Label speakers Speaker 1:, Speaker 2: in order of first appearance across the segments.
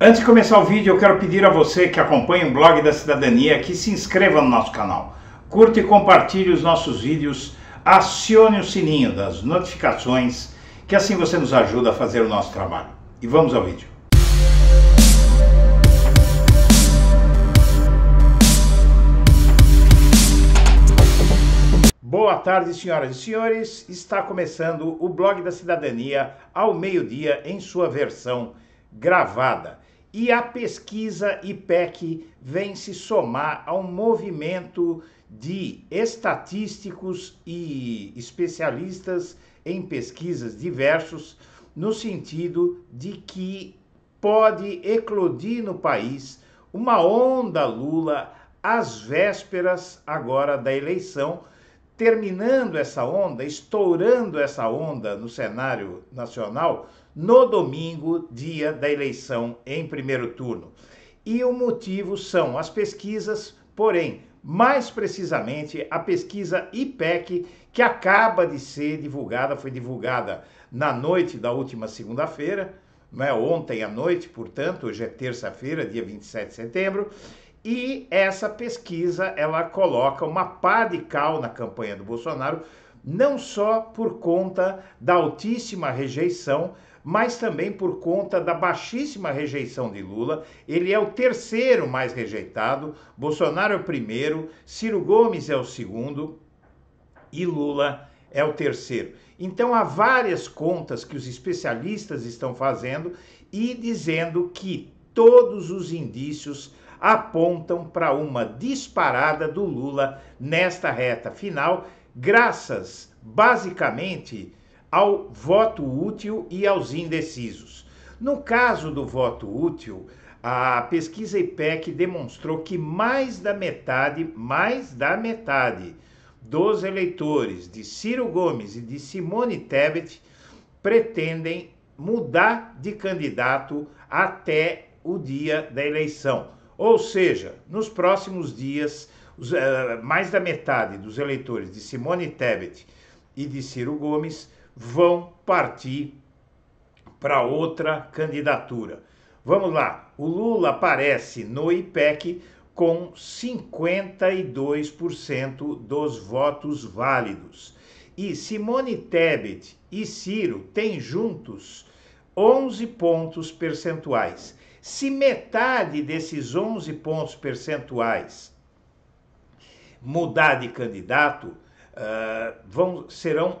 Speaker 1: Antes de começar o vídeo, eu quero pedir a você que acompanha o blog da cidadania que se inscreva no nosso canal, curta e compartilhe os nossos vídeos, acione o sininho das notificações, que assim você nos ajuda a fazer o nosso trabalho. E vamos ao vídeo. Boa tarde, senhoras e senhores. Está começando o blog da cidadania ao meio-dia em sua versão gravada. E a pesquisa IPEC vem se somar a um movimento de estatísticos e especialistas em pesquisas diversos, no sentido de que pode eclodir no país uma onda Lula às vésperas agora da eleição terminando essa onda, estourando essa onda no cenário nacional no domingo, dia da eleição em primeiro turno. E o motivo são as pesquisas, porém, mais precisamente a pesquisa IPEC, que acaba de ser divulgada, foi divulgada na noite da última segunda-feira, né, ontem à noite, portanto, hoje é terça-feira, dia 27 de setembro, e essa pesquisa ela coloca uma pá de cal na campanha do Bolsonaro, não só por conta da altíssima rejeição, mas também por conta da baixíssima rejeição de Lula. Ele é o terceiro mais rejeitado, Bolsonaro é o primeiro, Ciro Gomes é o segundo e Lula é o terceiro. Então há várias contas que os especialistas estão fazendo e dizendo que todos os indícios apontam para uma disparada do Lula nesta reta final, graças basicamente ao voto útil e aos indecisos. No caso do voto útil, a pesquisa IPEC demonstrou que mais da metade, mais da metade dos eleitores de Ciro Gomes e de Simone Tebet pretendem mudar de candidato até o dia da eleição. Ou seja, nos próximos dias, os, uh, mais da metade dos eleitores de Simone Tebet e de Ciro Gomes vão partir para outra candidatura. Vamos lá, o Lula aparece no IPEC com 52% dos votos válidos. E Simone Tebet e Ciro têm juntos 11 pontos percentuais. Se metade desses 11 pontos percentuais mudar de candidato, uh, vão, serão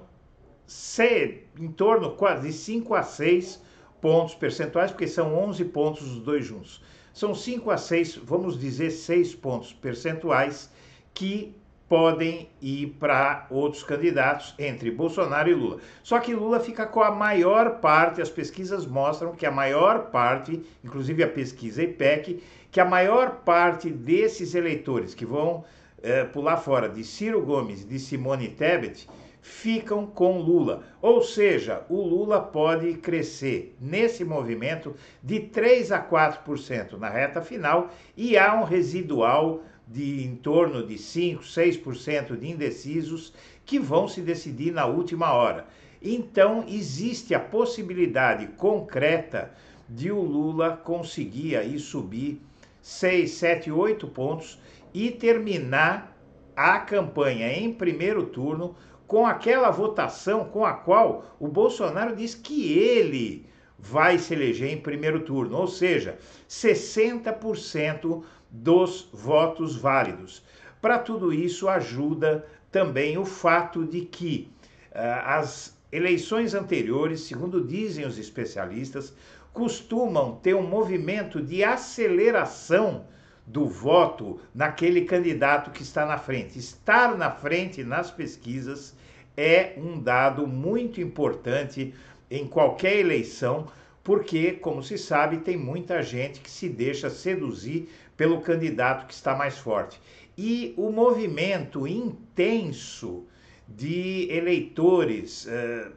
Speaker 1: se, em torno quase de 5 a 6 pontos percentuais, porque são 11 pontos os dois juntos. São 5 a 6, vamos dizer 6 pontos percentuais que podem ir para outros candidatos entre Bolsonaro e Lula. Só que Lula fica com a maior parte, as pesquisas mostram que a maior parte, inclusive a pesquisa IPEC, que a maior parte desses eleitores que vão eh, pular fora de Ciro Gomes e de Simone Tebet ficam com Lula. Ou seja, o Lula pode crescer nesse movimento de 3 a 4% na reta final e há um residual de em torno de 5, 6% de indecisos que vão se decidir na última hora. Então, existe a possibilidade concreta de o Lula conseguir aí subir 6, 7, 8 pontos e terminar a campanha em primeiro turno com aquela votação com a qual o Bolsonaro diz que ele vai se eleger em primeiro turno, ou seja, 60% dos votos válidos. Para tudo isso ajuda também o fato de que uh, as eleições anteriores, segundo dizem os especialistas, costumam ter um movimento de aceleração do voto naquele candidato que está na frente. Estar na frente nas pesquisas é um dado muito importante em qualquer eleição, porque, como se sabe, tem muita gente que se deixa seduzir pelo candidato que está mais forte. E o movimento intenso de eleitores eh,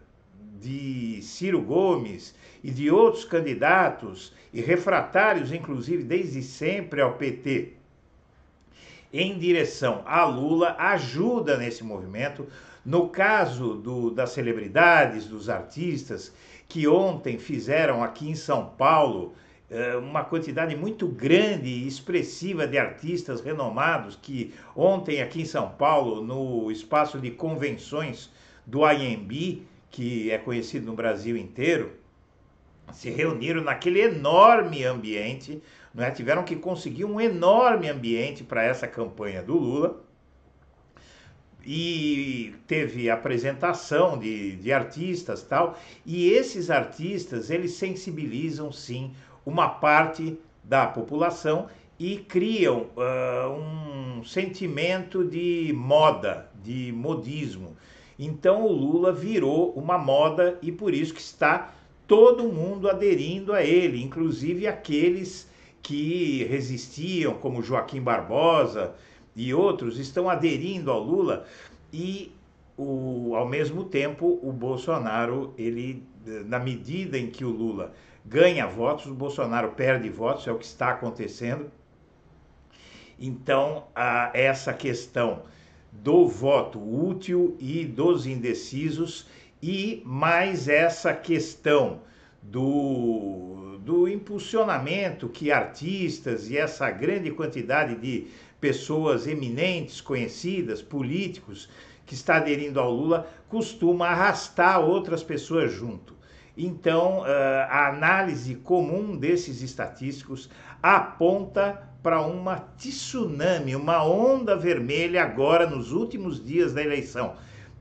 Speaker 1: de Ciro Gomes e de outros candidatos, e refratários, inclusive desde sempre ao PT, em direção a Lula, ajuda nesse movimento. No caso do, das celebridades, dos artistas que ontem fizeram aqui em São Paulo eh, uma quantidade muito grande e expressiva de artistas renomados que ontem aqui em São Paulo, no espaço de convenções do IMB, que é conhecido no Brasil inteiro, se reuniram naquele enorme ambiente, não é? tiveram que conseguir um enorme ambiente para essa campanha do Lula. E teve apresentação de, de artistas tal, e esses artistas eles sensibilizam sim uma parte da população e criam uh, um sentimento de moda, de modismo. Então o Lula virou uma moda e por isso que está todo mundo aderindo a ele, inclusive aqueles que resistiam, como Joaquim Barbosa e outros, estão aderindo ao Lula e o, ao mesmo tempo, o Bolsonaro, ele, na medida em que o Lula ganha votos, o Bolsonaro perde votos, é o que está acontecendo. Então, a, essa questão do voto útil e dos indecisos, e mais essa questão do, do impulsionamento que artistas e essa grande quantidade de pessoas eminentes, conhecidas, políticos, que está aderindo ao Lula costuma arrastar outras pessoas junto. Então, eh, a análise comum desses estatísticos aponta para uma tsunami, uma onda vermelha agora nos últimos dias da eleição,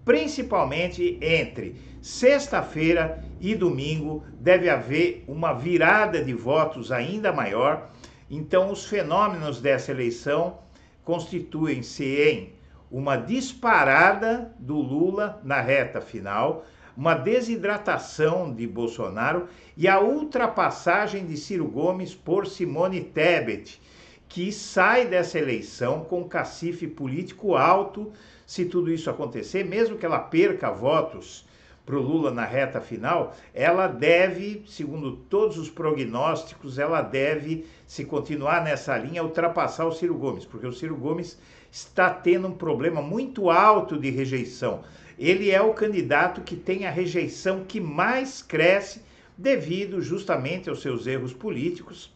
Speaker 1: principalmente entre sexta-feira e domingo, deve haver uma virada de votos ainda maior. Então, os fenômenos dessa eleição constituem-se em uma disparada do Lula na reta final, uma desidratação de Bolsonaro e a ultrapassagem de Ciro Gomes por Simone Tebet, que sai dessa eleição com cacife político alto, se tudo isso acontecer, mesmo que ela perca votos para o Lula na reta final, ela deve, segundo todos os prognósticos, ela deve, se continuar nessa linha, ultrapassar o Ciro Gomes, porque o Ciro Gomes está tendo um problema muito alto de rejeição. Ele é o candidato que tem a rejeição que mais cresce devido justamente aos seus erros políticos.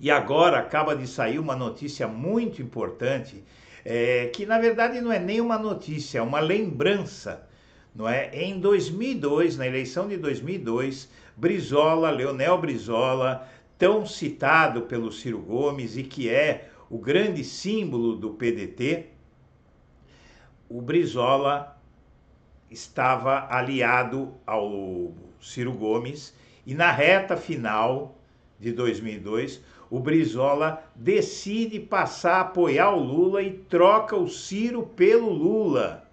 Speaker 1: E agora acaba de sair uma notícia muito importante, é, que na verdade não é nem uma notícia, é uma lembrança não é? Em 2002, na eleição de 2002, Brizola, Leonel Brizola, tão citado pelo Ciro Gomes e que é o grande símbolo do PDT, o Brizola estava aliado ao Ciro Gomes e na reta final de 2002, o Brizola decide passar a apoiar o Lula e troca o Ciro pelo Lula.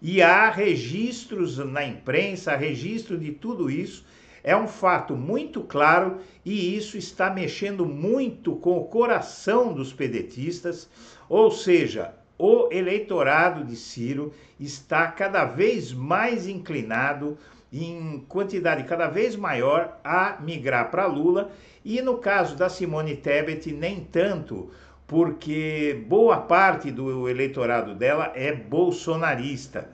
Speaker 1: E há registros na imprensa, registro de tudo isso. É um fato muito claro e isso está mexendo muito com o coração dos pedetistas, ou seja, o eleitorado de Ciro está cada vez mais inclinado em quantidade cada vez maior a migrar para Lula e no caso da Simone Tebet nem tanto, porque boa parte do eleitorado dela é bolsonarista.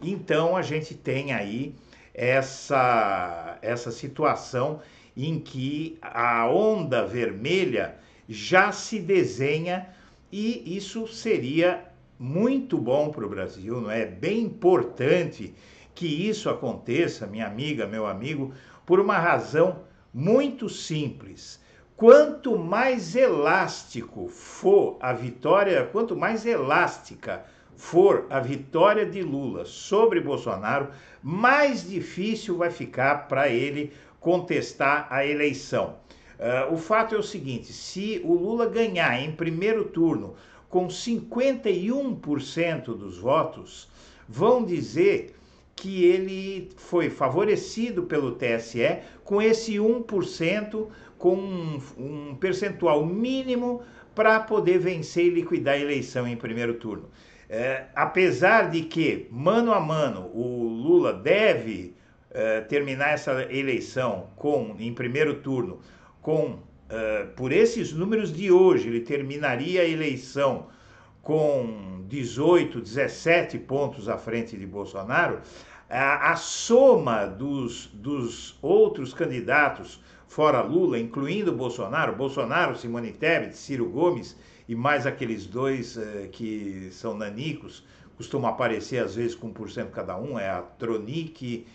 Speaker 1: Então a gente tem aí essa, essa situação em que a onda vermelha já se desenha e isso seria muito bom para o Brasil, não é? Bem importante que isso aconteça, minha amiga, meu amigo, por uma razão muito simples quanto mais elástico for a vitória, quanto mais elástica for a vitória de Lula sobre Bolsonaro, mais difícil vai ficar para ele contestar a eleição. Uh, o fato é o seguinte: se o Lula ganhar em primeiro turno com 51% dos votos, vão dizer que ele foi favorecido pelo TSE com esse 1% com um, um percentual mínimo para poder vencer e liquidar a eleição em primeiro turno. É, apesar de que, mano a mano, o Lula deve é, terminar essa eleição com, em primeiro turno, com é, por esses números de hoje, ele terminaria a eleição com 18, 17 pontos à frente de Bolsonaro. A, a soma dos, dos outros candidatos, fora Lula, incluindo Bolsonaro, Bolsonaro, Simone Tebet, Ciro Gomes e mais aqueles dois eh, que são nanicos, costumam aparecer às vezes com 1% cada um, é a Tronic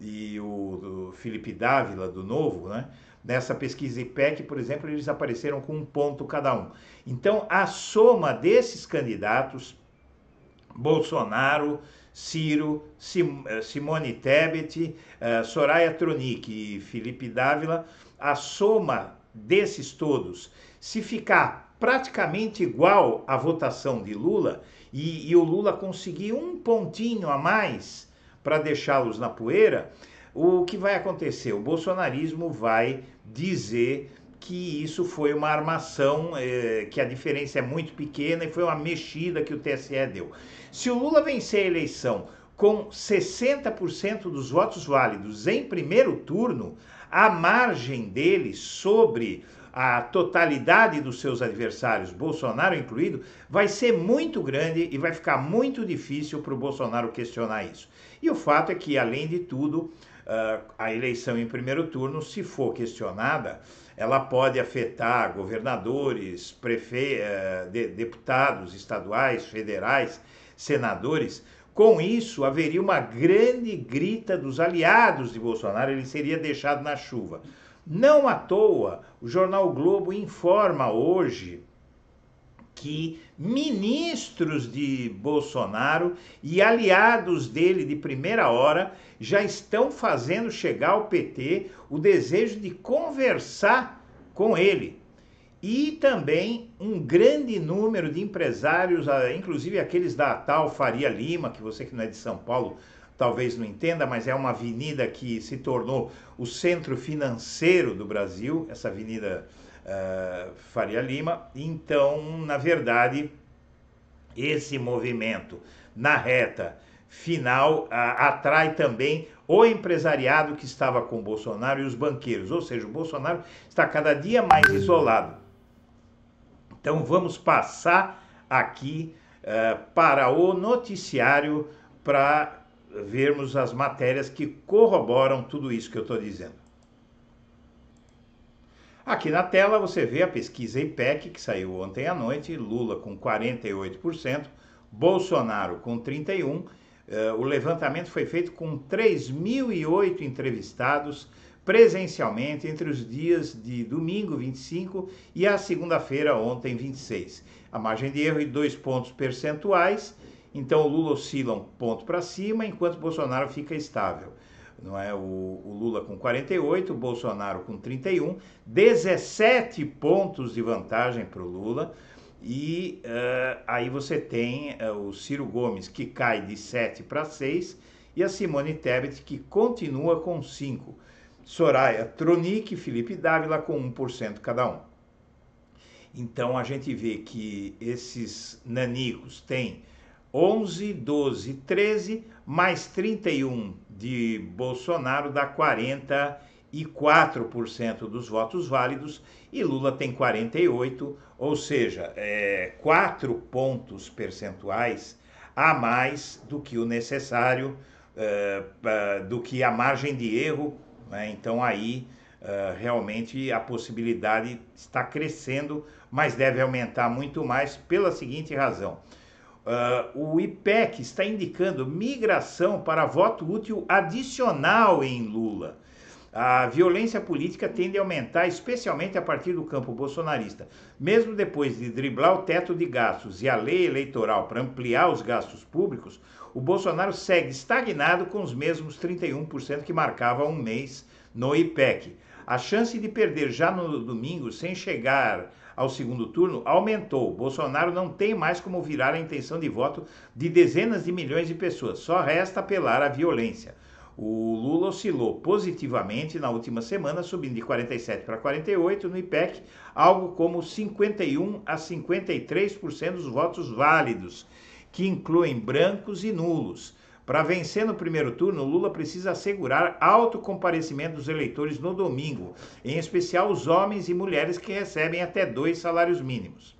Speaker 1: e o, o Felipe Dávila do Novo, né? Nessa pesquisa IPEC, por exemplo, eles apareceram com um ponto cada um. Então, a soma desses candidatos, Bolsonaro, Ciro, Sim, eh, Simone Tebet, uh, Soraya Tronic e Felipe Dávila, a soma desses todos, se ficar praticamente igual à votação de Lula, e, e o Lula conseguir um pontinho a mais para deixá-los na poeira, o que vai acontecer? O bolsonarismo vai dizer que isso foi uma armação, eh, que a diferença é muito pequena e foi uma mexida que o TSE deu. Se o Lula vencer a eleição com 60% dos votos válidos em primeiro turno, a margem dele sobre a totalidade dos seus adversários, Bolsonaro incluído, vai ser muito grande e vai ficar muito difícil para o Bolsonaro questionar isso. E o fato é que, além de tudo, ah, a eleição em primeiro turno, se for questionada, ela pode afetar governadores, prefe... Eh, deputados estaduais, federais, senadores. Com isso, haveria uma grande grita dos aliados de Bolsonaro, ele seria deixado na chuva. Não à toa, o jornal Globo informa hoje que ministros de Bolsonaro e aliados dele de primeira hora já estão fazendo chegar ao PT o desejo de conversar com ele. E também um grande número de empresários, ah, inclusive aqueles da tal Faria Lima, que você que não é de São Paulo talvez não entenda, mas é uma avenida que se tornou o centro financeiro do Brasil, essa avenida eh, Faria Lima. Então, na verdade, esse movimento na reta final atrai também o empresariado que estava com Bolsonaro e os banqueiros, ou seja, o Bolsonaro está cada dia mais isolado. Então vamos passar aqui uh, para o noticiário para vermos as matérias que corroboram tudo isso que eu estou dizendo. Aqui na tela você vê a pesquisa IPEC que saiu ontem à noite, Lula com 48%, Bolsonaro com 31%. Eh, o levantamento foi feito com 3.008 entrevistados presencialmente entre os dias de domingo 25 e a segunda-feira ontem 26. A margem de erro é dois pontos percentuais, então o Lula oscila um ponto para cima, enquanto Bolsonaro fica estável não é? O, o, Lula com 48, o Bolsonaro com 31, 17 pontos de vantagem para o Lula. E uh, aí você tem uh, o Ciro Gomes que cai de 7 para 6 e a Simone Tebet que continua com 5. Soraya Tronic e Felipe Dávila com 1% cada um. Então a gente vê que esses nanicos têm 11, 12, 13, mais 31 de Bolsonaro dá 44% dos votos válidos e Lula tem 48%, ou seja, é, 4 pontos percentuais a mais do que o necessário, é, do que a margem de erro. Né? Então aí é, realmente a possibilidade está crescendo, mas deve aumentar muito mais pela seguinte razão: Uh, o IPEC está indicando migração para voto útil adicional em Lula. A violência política tende a aumentar, especialmente a partir do campo bolsonarista. Mesmo depois de driblar o teto de gastos e a lei eleitoral para ampliar os gastos públicos, o Bolsonaro segue estagnado com os mesmos 31% que marcava um mês no IPEC. A chance de perder já no domingo, sem chegar ao segundo turno aumentou. Bolsonaro não tem mais como virar a intenção de voto de dezenas de milhões de pessoas. Só resta apelar à violência. O Lula oscilou positivamente na última semana, subindo de 47 para 48 no IPEC, algo como 51 a 53% dos votos válidos, que incluem brancos e nulos. Para vencer no primeiro turno, Lula precisa assegurar alto comparecimento dos eleitores no domingo, em especial os homens e mulheres que recebem até dois salários mínimos.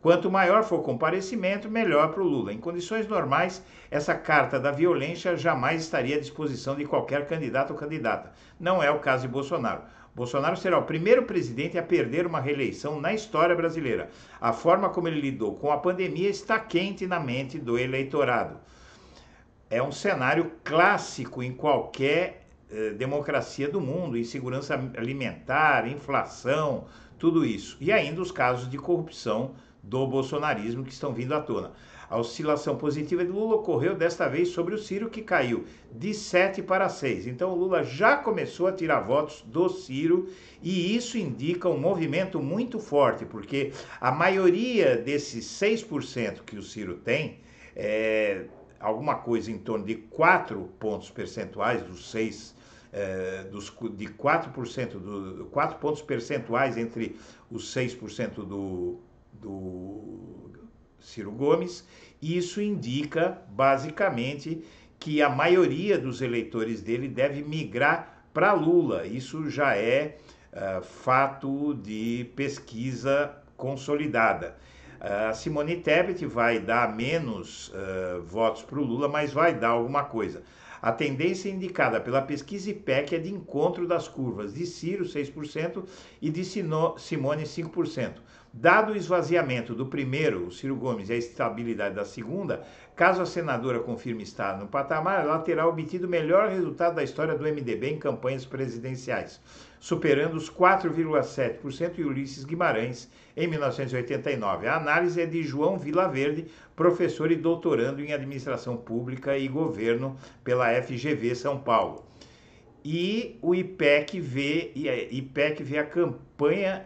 Speaker 1: Quanto maior for o comparecimento, melhor para o Lula. Em condições normais, essa carta da violência jamais estaria à disposição de qualquer candidato ou candidata. Não é o caso de Bolsonaro. Bolsonaro será o primeiro presidente a perder uma reeleição na história brasileira. A forma como ele lidou com a pandemia está quente na mente do eleitorado é um cenário clássico em qualquer eh, democracia do mundo, insegurança alimentar, inflação, tudo isso. E ainda os casos de corrupção do bolsonarismo que estão vindo à tona. A oscilação positiva de Lula ocorreu desta vez sobre o Ciro, que caiu de 7 para 6. Então, o Lula já começou a tirar votos do Ciro e isso indica um movimento muito forte, porque a maioria desses 6% que o Ciro tem é, alguma coisa em torno de 4 pontos percentuais dos 6 é, eh, dos, de 4%, do, 4 pontos percentuais entre os 6% do, do Ciro Gomes, isso indica basicamente que a maioria dos eleitores dele deve migrar para Lula. Isso já é ah, fato de pesquisa consolidada. É, a Simone Tebet vai dar menos uh, votos para o Lula, mas vai dar alguma coisa. A tendência é indicada pela pesquisa IPEC é de encontro das curvas de Ciro, 6%, e de Simone, 5%. Dado o esvaziamento do primeiro, o Ciro Gomes, e a estabilidade da segunda, caso a senadora confirme estar no patamar, ela terá obtido o melhor resultado da história do MDB em campanhas presidenciais, superando os 4,7% de Ulisses Guimarães em 1989. A análise é de João Vilaverde, professor e doutorando em administração pública e governo pela FGV São Paulo e o IPEC vê, IPEC vê a campanha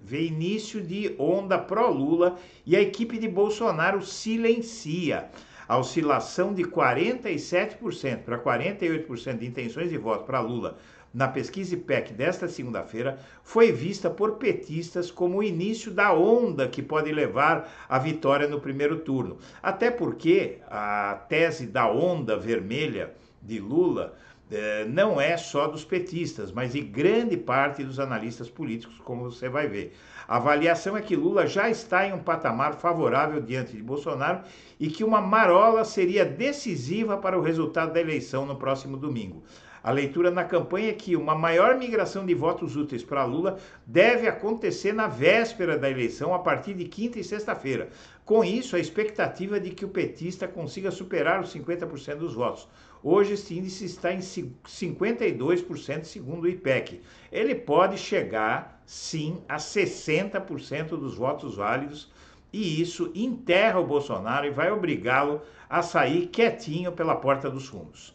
Speaker 1: vê início de onda pró-Lula e a equipe de Bolsonaro silencia. A oscilação de 47% para 48% de intenções de voto para Lula na pesquisa IPEC desta segunda-feira foi vista por petistas como o início da onda que pode levar à vitória no primeiro turno. Até porque a tese da onda vermelha de Lula eh, não é só dos petistas, mas de grande parte dos analistas políticos, como você vai ver. A avaliação é que Lula já está em um patamar favorável diante de Bolsonaro e que uma marola seria decisiva para o resultado da eleição no próximo domingo. A leitura na campanha é que uma maior migração de votos úteis para Lula deve acontecer na véspera da eleição, a partir de quinta e sexta-feira. Com isso, a expectativa de que o petista consiga superar os 50% dos votos. Hoje esse índice está em 52% segundo o IPEC. Ele pode chegar, sim, a 60% dos votos válidos e isso enterra o Bolsonaro e vai obrigá-lo a sair quietinho pela porta dos fundos.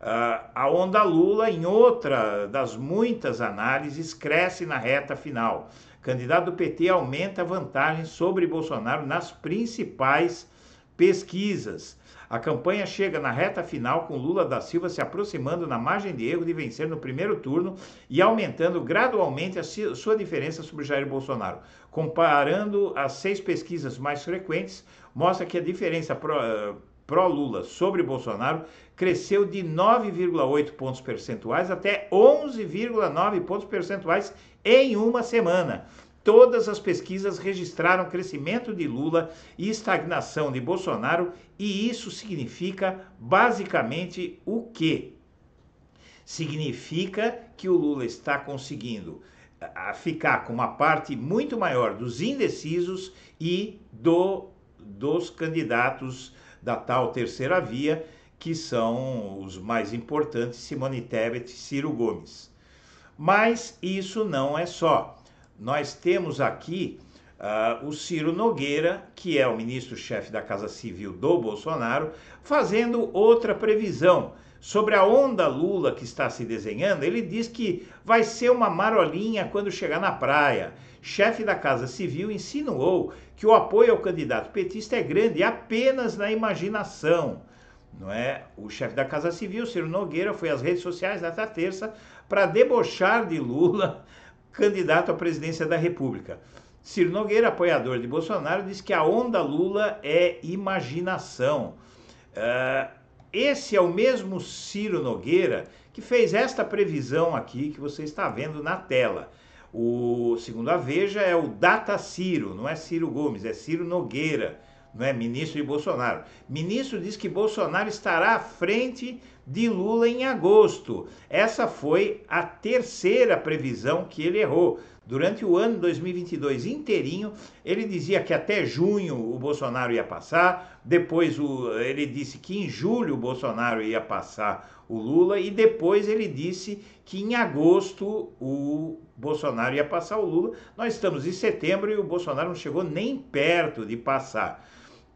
Speaker 1: Uh, a onda Lula, em outra das muitas análises, cresce na reta final. candidato do PT aumenta a vantagem sobre Bolsonaro nas principais pesquisas. A campanha chega na reta final com Lula da Silva se aproximando na margem de erro de vencer no primeiro turno e aumentando gradualmente a sua diferença sobre Jair Bolsonaro. Comparando as seis pesquisas mais frequentes, mostra que a diferença pró-Lula sobre Bolsonaro cresceu de 9,8 pontos percentuais até 11,9 pontos percentuais em uma semana. Todas as pesquisas registraram crescimento de Lula e estagnação de Bolsonaro, e isso significa basicamente o quê? Significa que o Lula está conseguindo ah, ficar com uma parte muito maior dos indecisos e do, dos candidatos da tal terceira via, que são os mais importantes, Simone Tebet e Ciro Gomes. Mas isso não é só nós temos aqui uh, o Ciro Nogueira, que é o ministro-chefe da Casa Civil do Bolsonaro, fazendo outra previsão. Sobre a onda Lula que está se desenhando, ele diz que vai ser uma marolinha quando chegar na praia. Chefe da Casa Civil insinuou que o apoio ao candidato petista é grande apenas na imaginação não é? O chefe da Casa Civil, Ciro Nogueira, foi às redes sociais nesta terça para debochar de Lula candidato à presidência da República. Ciro Nogueira, apoiador de Bolsonaro, diz que a onda Lula é imaginação. Uh, esse é o mesmo Ciro Nogueira que fez esta previsão aqui que você está vendo na tela. O segundo a Veja é o Data Ciro, não é Ciro Gomes, é Ciro Nogueira, não é ministro de Bolsonaro. Ministro diz que Bolsonaro estará à frente de Lula em agosto. Essa foi a terceira previsão que ele errou. Durante o ano 2022 inteirinho, ele dizia que até junho o Bolsonaro ia passar, depois o, ele disse que em julho o Bolsonaro ia passar o Lula, e depois ele disse que em agosto o Bolsonaro ia passar o Lula. Nós estamos em setembro e o Bolsonaro não chegou nem perto de passar.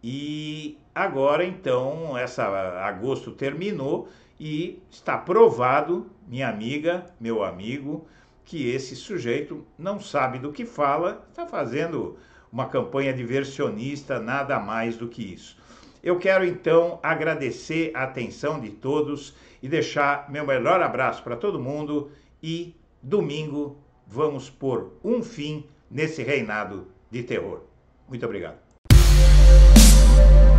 Speaker 1: E agora, então, essa agosto terminou e está provado, minha amiga, meu amigo, que esse sujeito não sabe do que fala, está fazendo uma campanha diversionista, nada mais do que isso. Eu quero então agradecer a atenção de todos e deixar meu melhor abraço para todo mundo e domingo vamos pôr um fim nesse reinado de terror. Muito obrigado. you